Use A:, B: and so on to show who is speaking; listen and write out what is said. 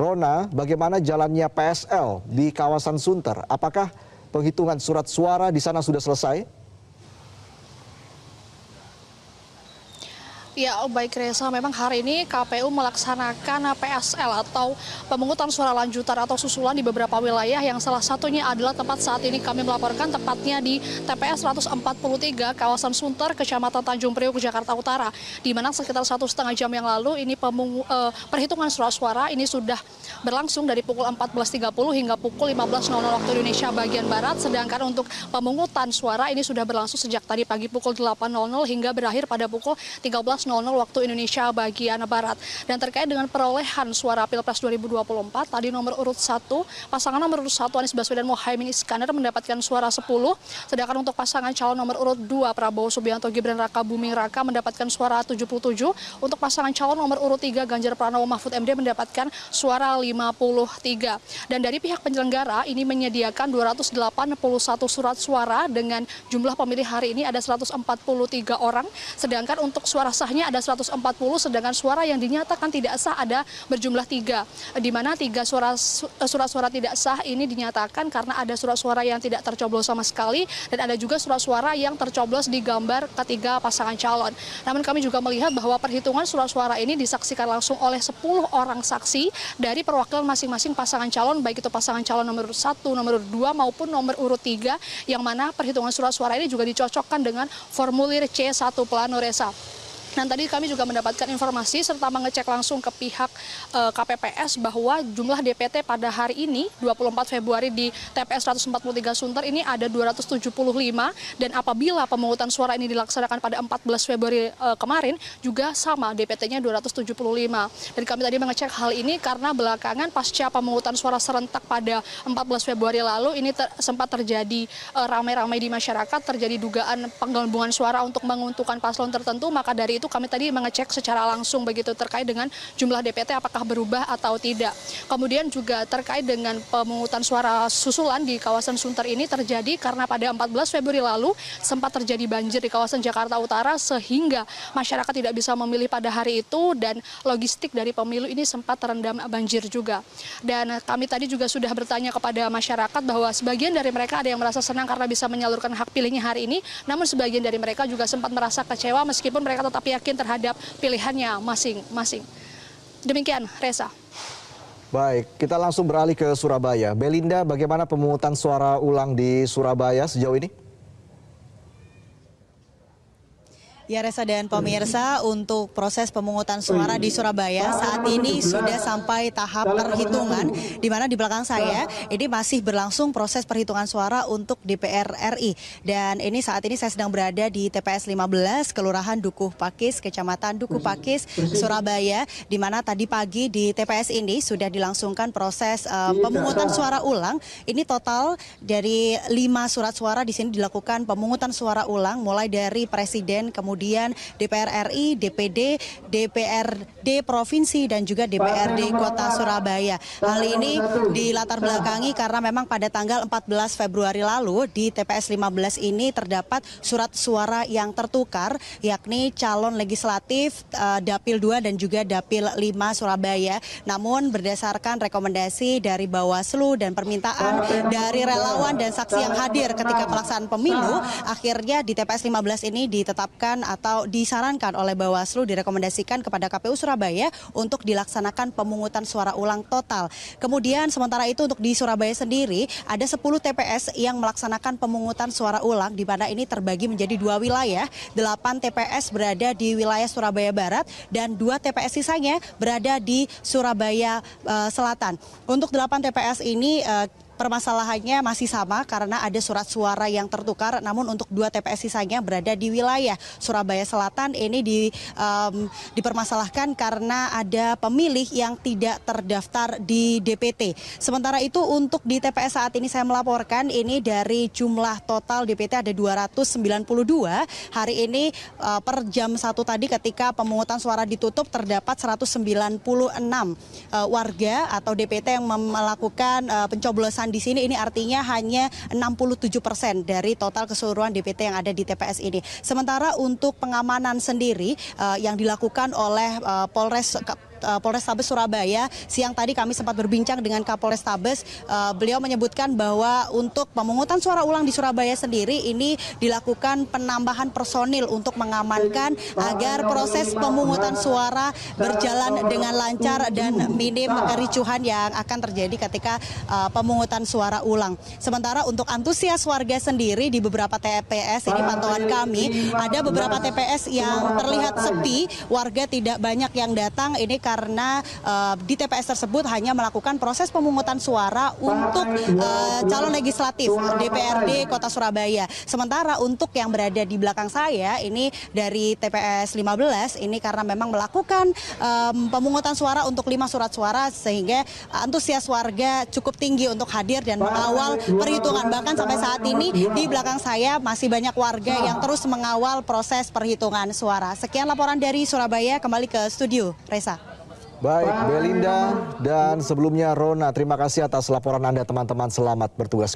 A: Rona, bagaimana jalannya PSL di kawasan Sunter? Apakah penghitungan surat suara di sana sudah selesai? Ya, baik Reza, memang hari ini KPU melaksanakan PSL atau pemungutan suara lanjutan atau susulan di beberapa wilayah yang salah satunya adalah tempat saat ini kami melaporkan tepatnya di TPS 143 kawasan Sunter, Kecamatan Tanjung Priok, Jakarta Utara, di mana sekitar satu setengah jam yang lalu ini pemung, eh, perhitungan suara suara ini sudah berlangsung dari pukul 14.30 hingga pukul 15.00 waktu Indonesia bagian Barat, sedangkan untuk pemungutan suara ini sudah berlangsung sejak tadi pagi pukul 8.00 hingga berakhir pada pukul 13 waktu Indonesia bagian Barat. Dan terkait dengan perolehan suara Pilpres 2024, tadi nomor urut 1, pasangan nomor urut 1 Anies Baswedan Mohaimin Iskandar mendapatkan suara 10, sedangkan untuk pasangan calon nomor urut 2 Prabowo Subianto Gibran Raka Buming Raka mendapatkan suara 77, untuk pasangan calon nomor urut 3 Ganjar Pranowo Mahfud MD mendapatkan suara 53. Dan dari pihak penyelenggara ini menyediakan 281 surat suara dengan jumlah pemilih hari ini ada 143 orang, sedangkan untuk suara sah sahnya ada 140 sedangkan suara yang dinyatakan tidak sah ada berjumlah tiga di mana tiga suara eh, surat-suara tidak sah ini dinyatakan karena ada surat-suara yang tidak tercoblos sama sekali dan ada juga surat-suara yang tercoblos di gambar ketiga pasangan calon. Namun kami juga melihat bahwa perhitungan surat-suara ini disaksikan langsung oleh 10 orang saksi dari perwakilan masing-masing pasangan calon baik itu pasangan calon nomor satu, nomor dua maupun nomor urut tiga yang mana perhitungan surat suara ini juga dicocokkan dengan formulir C1 Plano Resa. Dan tadi kami juga mendapatkan informasi serta mengecek langsung ke pihak e, eh, KPPS bahwa jumlah DPT pada hari ini 24 Februari di TPS 143 Sunter ini ada 275 dan apabila pemungutan suara ini dilaksanakan pada 14 Februari e, kemarin juga sama DPT-nya 275. Dan kami tadi mengecek hal ini karena belakangan pasca pemungutan suara serentak pada 14 Februari lalu ini ter sempat terjadi eh, ramai-ramai e, di masyarakat terjadi dugaan penggabungan suara untuk menguntungkan paslon tertentu maka dari itu kami tadi mengecek secara langsung begitu terkait dengan jumlah DPT apakah berubah atau tidak. Kemudian juga terkait dengan pemungutan suara susulan di kawasan Sunter ini terjadi karena pada 14 Februari lalu sempat terjadi banjir di kawasan Jakarta Utara sehingga masyarakat tidak bisa memilih pada hari itu dan logistik dari pemilu ini sempat terendam banjir juga. Dan kami tadi juga sudah bertanya kepada masyarakat bahwa sebagian dari mereka ada yang merasa senang karena bisa menyalurkan hak pilihnya hari ini, namun sebagian dari mereka juga sempat merasa kecewa meskipun mereka tetap yakin terhadap pilihannya masing-masing. Demikian, Reza. Baik, kita langsung beralih ke Surabaya. Belinda, bagaimana pemungutan suara ulang di Surabaya sejauh ini?
B: Ya Reza dan pemirsa untuk proses pemungutan suara di Surabaya saat ini sudah sampai tahap perhitungan di mana di belakang saya ini masih berlangsung proses perhitungan suara untuk DPR RI dan ini saat ini saya sedang berada di TPS 15 Kelurahan Dukuh Pakis Kecamatan Dukuh Pakis Surabaya di mana tadi pagi di TPS ini sudah dilangsungkan proses uh, pemungutan suara ulang ini total dari lima surat suara di sini dilakukan pemungutan suara ulang mulai dari presiden kemudian kemudian DPR RI, DPD, DPRD Provinsi, dan juga DPRD Kota Surabaya. Hal ini dilatar belakangi karena memang pada tanggal 14 Februari lalu di TPS 15 ini terdapat surat suara yang tertukar, yakni calon legislatif eh, Dapil 2 dan juga Dapil 5 Surabaya. Namun berdasarkan rekomendasi dari Bawaslu dan permintaan dari relawan dan saksi yang hadir ketika pelaksanaan pemilu, akhirnya di TPS 15 ini ditetapkan atau disarankan oleh Bawaslu direkomendasikan kepada KPU Surabaya untuk dilaksanakan pemungutan suara ulang total. Kemudian sementara itu untuk di Surabaya sendiri ada 10 TPS yang melaksanakan pemungutan suara ulang di mana ini terbagi menjadi dua wilayah. 8 TPS berada di wilayah Surabaya Barat dan dua TPS sisanya berada di Surabaya uh, Selatan. Untuk 8 TPS ini uh, permasalahannya masih sama karena ada surat suara yang tertukar namun untuk dua TPS sisanya berada di wilayah Surabaya Selatan ini di, um, dipermasalahkan karena ada pemilih yang tidak terdaftar di DPT. Sementara itu untuk di TPS saat ini saya melaporkan ini dari jumlah total DPT ada 292 hari ini uh, per jam 1 tadi ketika pemungutan suara ditutup terdapat 196 uh, eh, warga atau DPT yang melakukan uh, pencoblosan di sini ini artinya hanya 67 persen dari total keseluruhan DPT yang ada di TPS ini. Sementara untuk pengamanan sendiri uh, yang dilakukan oleh uh, Polres uh, Polrestabes Surabaya. Siang tadi kami sempat berbincang dengan Kapolres Tabes. Uh, eh, beliau menyebutkan bahwa untuk pemungutan suara ulang di Surabaya sendiri ini dilakukan penambahan personil untuk mengamankan agar proses pemungutan suara berjalan dengan lancar dan minim kericuhan yang akan terjadi ketika uh, pemungutan suara ulang. Sementara untuk antusias warga sendiri di beberapa TPS ini pantauan kami ada beberapa TPS yang terlihat sepi, warga tidak banyak yang datang. Ini karena uh, di TPS tersebut hanya melakukan proses pemungutan suara untuk uh, calon legislatif DPRD Kota Surabaya. Sementara untuk yang berada di belakang saya ini dari TPS 15 ini karena memang melakukan um, pemungutan suara untuk lima surat suara sehingga antusias warga cukup tinggi untuk hadir dan mengawal perhitungan. Bahkan sampai saat ini di belakang saya masih banyak warga yang terus mengawal proses perhitungan suara. Sekian laporan dari Surabaya kembali ke studio. Reza.
A: Baik, Belinda dan sebelumnya Rona, terima kasih atas laporan Anda teman-teman. Selamat bertugas